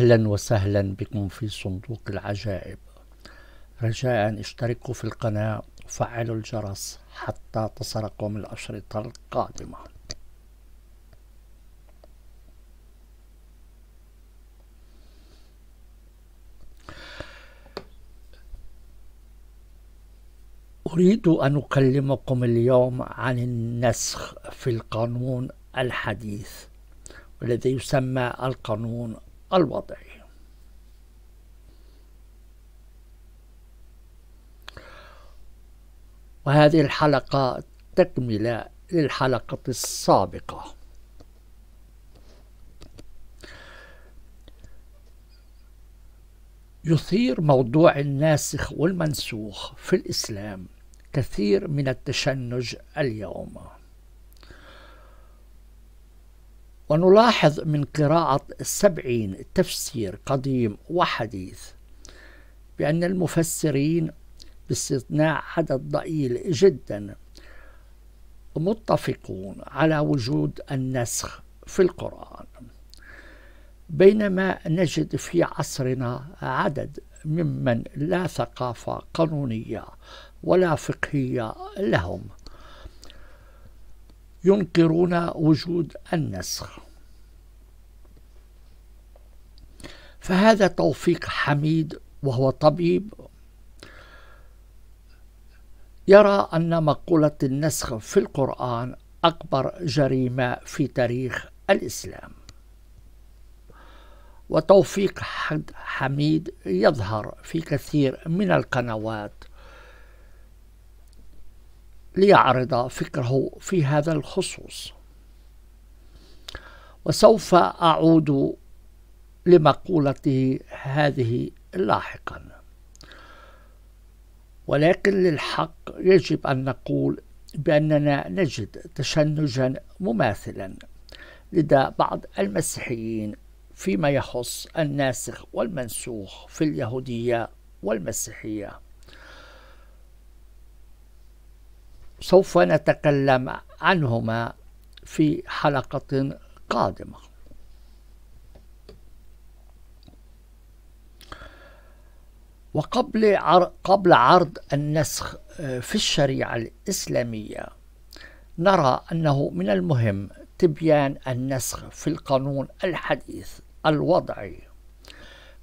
أهلا وسهلا بكم في صندوق العجائب رجاء اشتركوا في القناة وفعلوا الجرس حتى تصلكم الأشرطة القادمة أريد أن أكلمكم اليوم عن النسخ في القانون الحديث والذي يسمى القانون الوضعي وهذه الحلقة تكملة للحلقة السابقة يثير موضوع الناسخ والمنسوخ في الإسلام كثير من التشنج اليوم ونلاحظ من قراءة السبعين تفسير قديم وحديث بأن المفسرين باستثناء عدد ضئيل جدا متفقون على وجود النسخ في القرآن بينما نجد في عصرنا عدد ممن لا ثقافة قانونية ولا فقهية لهم ينكرون وجود النسخ فهذا توفيق حميد وهو طبيب يرى أن مقولة النسخ في القرآن أكبر جريمة في تاريخ الإسلام وتوفيق حميد يظهر في كثير من القنوات ليعرض فكره في هذا الخصوص وسوف أعود لمقولته هذه لاحقا ولكن للحق يجب أن نقول بأننا نجد تشنجا مماثلا لدى بعض المسيحيين فيما يخص الناسخ والمنسوخ في اليهودية والمسيحية سوف نتكلم عنهما في حلقة قادمة وقبل قبل عرض النسخ آه، في الشريعة الإسلامية نرى أنه من المهم تبيان النسخ في القانون الحديث الوضعي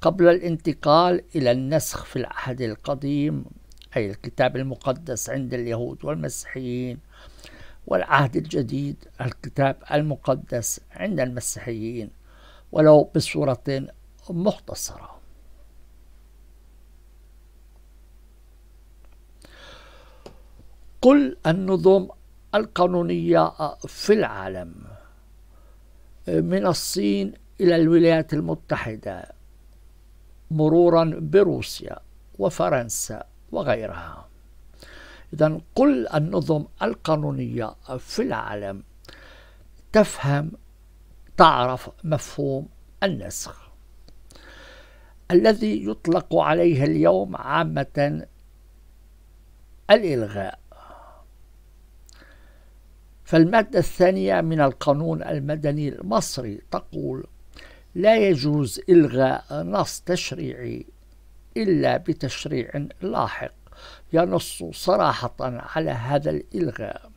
قبل الانتقال إلى النسخ في العهد القديم أي الكتاب المقدس عند اليهود والمسيحيين والعهد الجديد الكتاب المقدس عند المسيحيين ولو بصورة مختصرة كل النظم القانونية في العالم من الصين إلى الولايات المتحدة مرورا بروسيا وفرنسا وغيرها إذا كل النظم القانونية في العالم تفهم تعرف مفهوم النسخ الذي يطلق عليه اليوم عامة الإلغاء فالمادة الثانية من القانون المدني المصري تقول لا يجوز إلغاء نص تشريعي إلا بتشريع لاحق ينص صراحة على هذا الإلغاء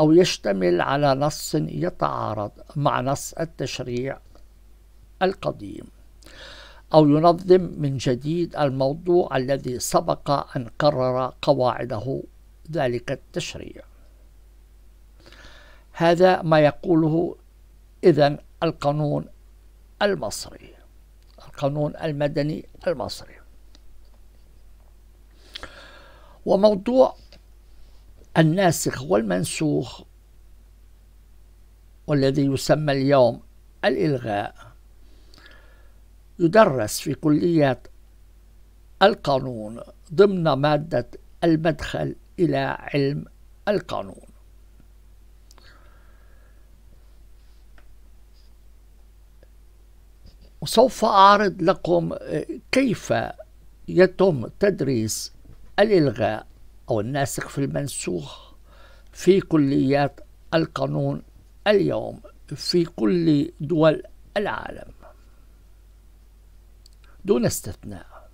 أو يشتمل على نص يتعارض مع نص التشريع القديم أو ينظم من جديد الموضوع الذي سبق أن قرر قواعده ذلك التشريع هذا ما يقوله إذا القانون المصري القانون المدني المصري وموضوع الناسخ والمنسوخ والذي يسمى اليوم الإلغاء يدرس في كلية القانون ضمن مادة المدخل إلى علم القانون وسوف أعرض لكم آه، كيف يتم تدريس الإلغاء أو الناسخ في المنسوخ في كليات القانون اليوم في كل دول العالم دون استثناء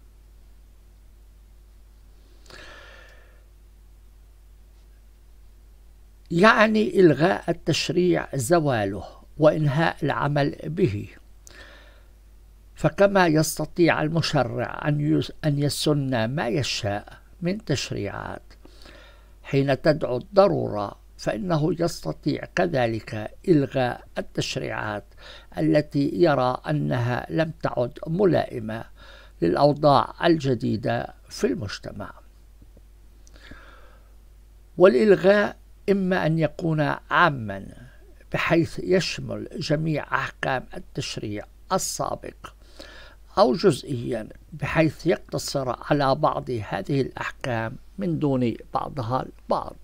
يعني إلغاء التشريع زواله وإنهاء العمل به فكما يستطيع المشرع أن يسن ما يشاء من تشريعات حين تدعو الضروره فإنه يستطيع كذلك إلغاء التشريعات التي يرى أنها لم تعد ملائمة للأوضاع الجديدة في المجتمع. والإلغاء إما أن يكون عامًا بحيث يشمل جميع أحكام التشريع السابق أو جزئيا بحيث يقتصر على بعض هذه الأحكام من دون بعضها البعض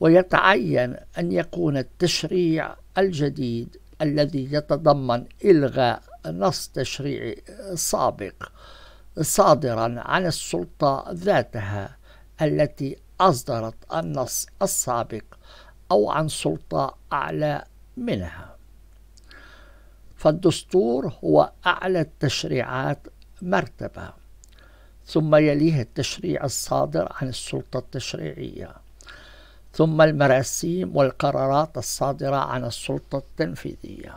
ويتعين أن يكون التشريع الجديد الذي يتضمن إلغاء نص تشريعي سابق صادرا عن السلطة ذاتها التي أصدرت النص السابق أو عن سلطة أعلى منها فالدستور هو أعلى التشريعات مرتبة ثم يليه التشريع الصادر عن السلطة التشريعية ثم المراسيم والقرارات الصادرة عن السلطة التنفيذية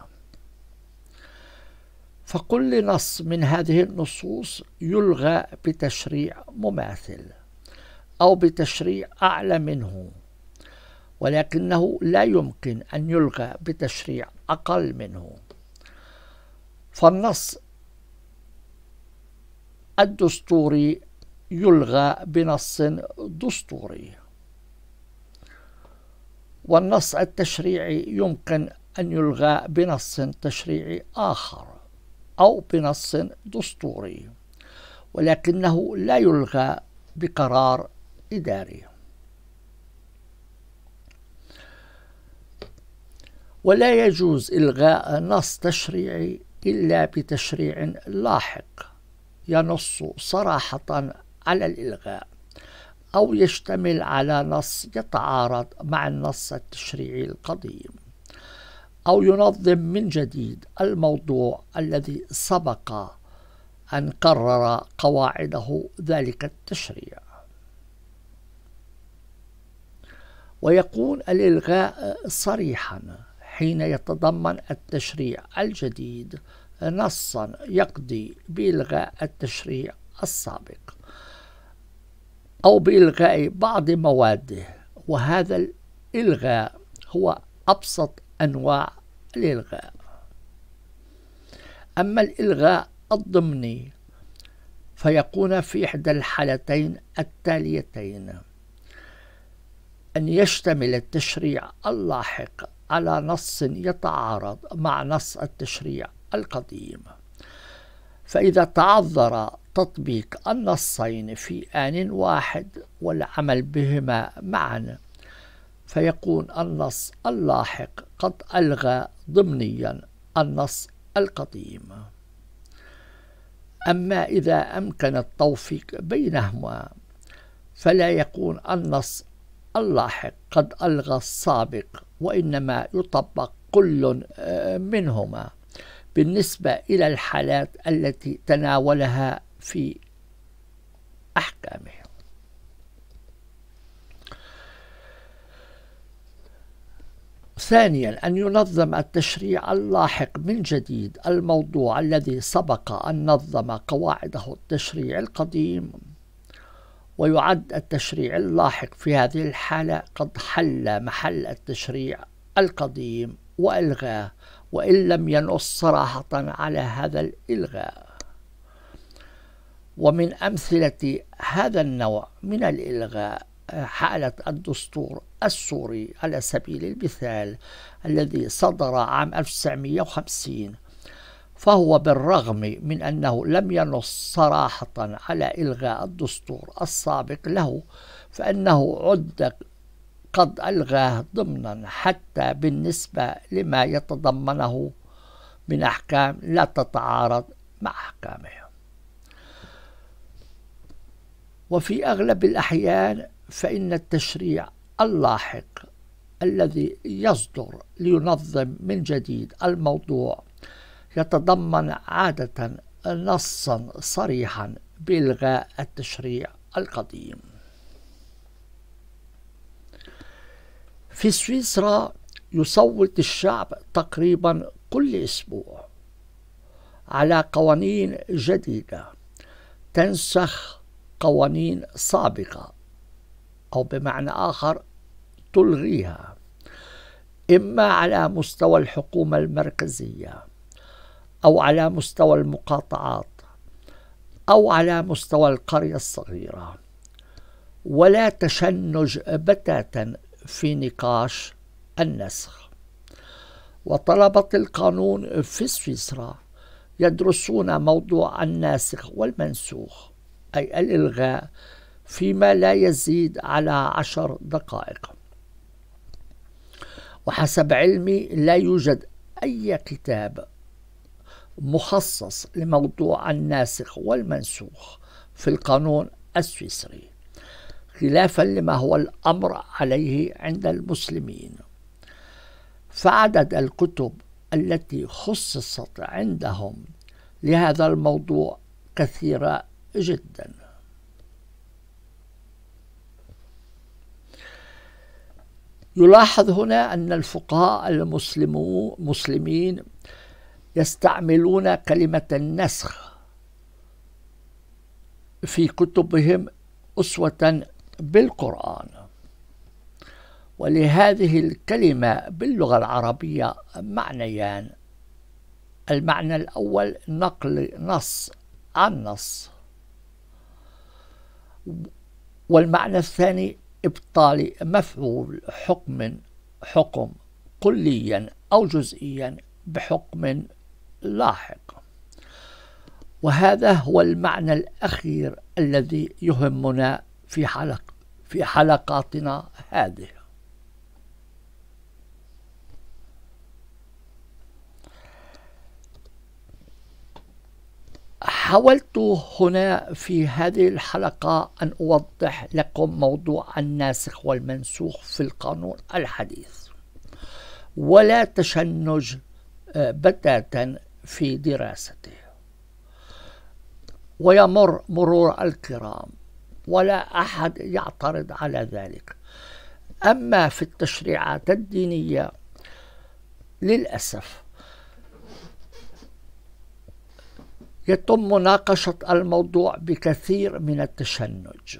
فكل نص من هذه النصوص يلغى بتشريع مماثل أو بتشريع أعلى منه ولكنه لا يمكن أن يلغى بتشريع أقل منه فالنص الدستوري يلغى بنص دستوري والنص التشريعي يمكن أن يلغى بنص تشريعي آخر أو بنص دستوري ولكنه لا يلغى بقرار إداري ولا يجوز إلغاء نص تشريعي إلا بتشريع لاحق ينص صراحة على الإلغاء أو يشتمل على نص يتعارض مع النص التشريعي القديم أو ينظم من جديد الموضوع الذي سبق أن قرر قواعده ذلك التشريع ويكون الإلغاء صريحاً حين يتضمن التشريع الجديد نصا يقضي بإلغاء التشريع السابق أو بإلغاء بعض مواده وهذا الإلغاء هو أبسط أنواع الإلغاء أما الإلغاء الضمني فيكون في إحدى الحالتين التاليتين أن يشتمل التشريع اللاحق على نص يتعارض مع نص التشريع القديم فإذا تعذر تطبيق النصين في آن واحد والعمل بهما معا فيكون النص اللاحق قد ألغى ضمنيا النص القديم أما إذا أمكن التوفيق بينهما فلا يكون النص اللاحق قد ألغى السابق وإنما يطبق كل آه، منهما بالنسبة إلى الحالات التي تناولها في أحكامه ثانيا أن ينظم التشريع اللاحق من جديد الموضوع الذي سبق أن نظم قواعده التشريع القديم ويعد التشريع اللاحق في هذه الحالة قد حل محل التشريع القديم وألغاه وإن لم ينص صراحة على هذا الإلغاء ومن أمثلة هذا النوع من الإلغاء حالة الدستور السوري على سبيل المثال الذي صدر عام 1950 فهو بالرغم من أنه لم ينص صراحة على إلغاء الدستور السابق له فإنه عد قد ألغاه ضمنا حتى بالنسبة لما يتضمنه من أحكام لا تتعارض مع أحكامه وفي أغلب الأحيان فإن التشريع اللاحق الذي يصدر لينظم من جديد الموضوع يتضمن عادة نصا صريحا بإلغاء التشريع القديم في سويسرا يصوت الشعب تقريبا كل أسبوع على قوانين جديدة تنسخ قوانين سابقة أو بمعنى آخر تلغيها إما على مستوى الحكومة المركزية أو على مستوى المقاطعات أو على مستوى القرية الصغيرة ولا تشنج بتاتا في نقاش النسخ وطلبة القانون في سويسرا يدرسون موضوع الناسخ والمنسوخ أي الإلغاء فيما لا يزيد على عشر دقائق وحسب علمي لا يوجد أي كتاب مخصص لموضوع الناسخ والمنسوخ في القانون السويسري خلافا لما هو الأمر عليه عند المسلمين فعدد الكتب التي خصصت عندهم لهذا الموضوع كثيرة جدا يلاحظ هنا أن الفقهاء المسلمين يستعملون كلمة النسخ في كتبهم أسوة بالقرآن ولهذه الكلمة باللغة العربية معنيان المعنى الأول نقل نص عن نص والمعنى الثاني إبطال مفعول حكم حكم كليا أو جزئيا بحكم لاحق وهذا هو المعنى الأخير الذي يهمنا في حلق في حلقاتنا هذه حاولت هنا في هذه الحلقة أن أوضح لكم موضوع الناسخ والمنسوخ في القانون الحديث ولا تشنج آه، بتاتا في دراسته ويمر مرور الكرام ولا أحد يعترض على ذلك أما في التشريعات الدينية للأسف يتم مناقشة الموضوع بكثير من التشنج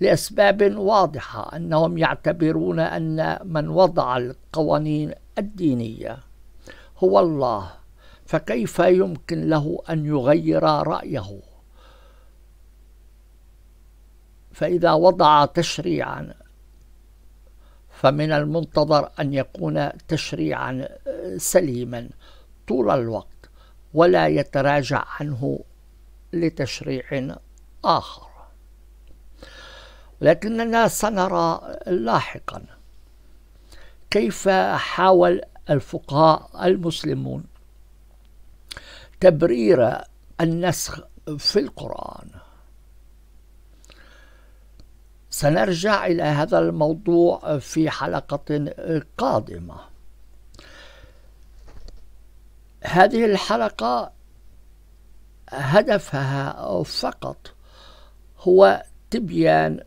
لأسباب واضحة أنهم يعتبرون أن من وضع القوانين الدينية هو الله فكيف يمكن له أن يغير رأيه فإذا وضع تشريعا فمن المنتظر أن يكون تشريعا آه، سليما طول الوقت ولا يتراجع عنه لتشريع آخر لكننا سنرى لاحقاً كيف حاول الفقهاء المسلمون تبرير النسخ في القرآن سنرجع إلى هذا الموضوع في حلقة قادمة هذه الحلقة هدفها فقط هو تبيان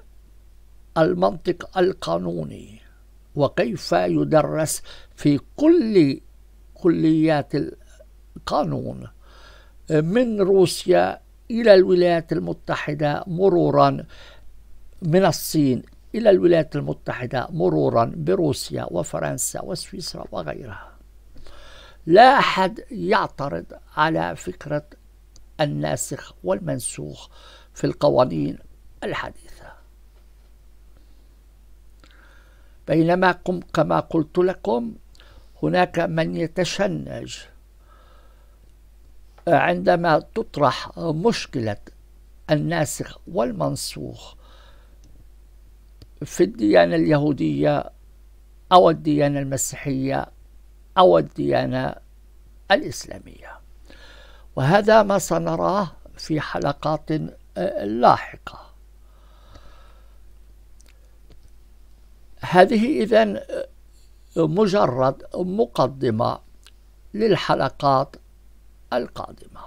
المنطق القانوني وكيف يدرس في كل كليات القانون من روسيا إلى الولايات المتحدة مرورا من الصين إلى الولايات المتحدة مرورا بروسيا وفرنسا وسويسرا وغيرها لا أحد يعترض على فكرة الناسخ والمنسوخ في القوانين الحديثة بينما قم كما قلت لكم هناك من يتشنج عندما تطرح مشكلة الناسخ والمنسوخ في الديانة اليهودية أو الديانة المسيحية أو الديانة الإسلامية وهذا ما سنراه في حلقات لاحقه هذه إذا مجرد مقدمة للحلقات القادمة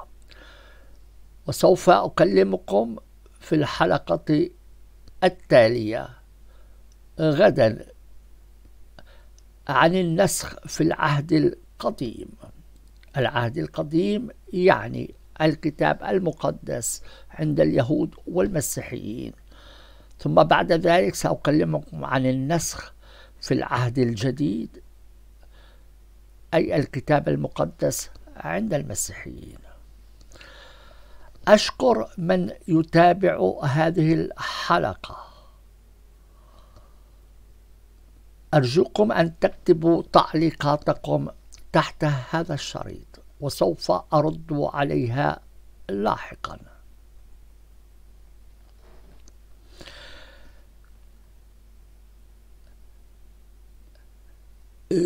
وسوف أكلمكم في الحلقة التالية غدا عن النسخ في العهد القديم العهد القديم يعني الكتاب المقدس عند اليهود والمسيحيين ثم بعد ذلك سأكلمكم عن النسخ في العهد الجديد أي الكتاب المقدس عند المسيحيين أشكر من يتابع هذه الحلقة أرجوكم أن تكتبوا تعليقاتكم تحت هذا الشريط وسوف أرد عليها لاحقاً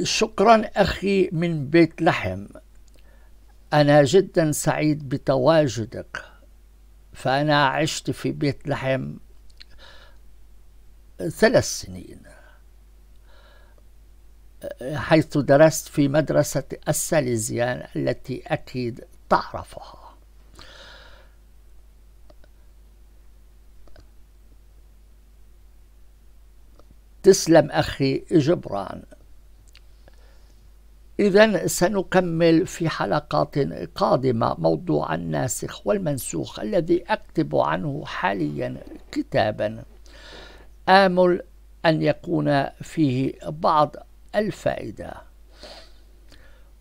شكرا أخي من بيت لحم أنا جدا سعيد بتواجدك فأنا عشت في بيت لحم ثلاث سنين حيث درست في مدرسة الساليزيان التي أكيد تعرفها تسلم أخي جبران إذا سنكمل في حلقات قادمة موضوع الناسخ والمنسوخ الذي أكتب عنه حاليا كتابا آمل أن يكون فيه بعض الفائدة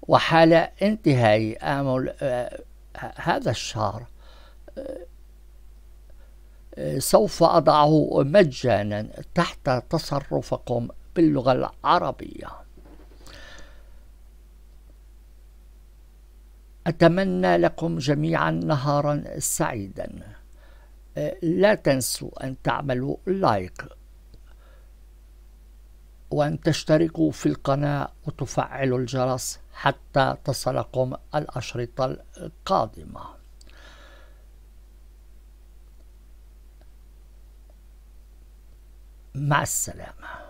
وحال انتهاء آمل آه، هذا الشهر آه، آه، سوف أضعه مجانا تحت تصرفكم باللغة العربية أتمنى لكم جميعا نهارا سعيدا أه، لا تنسوا أن تعملوا لايك وأن تشتركوا في القناة وتفعلوا الجرس حتى تصلكم الأشرطة القادمة مع السلامه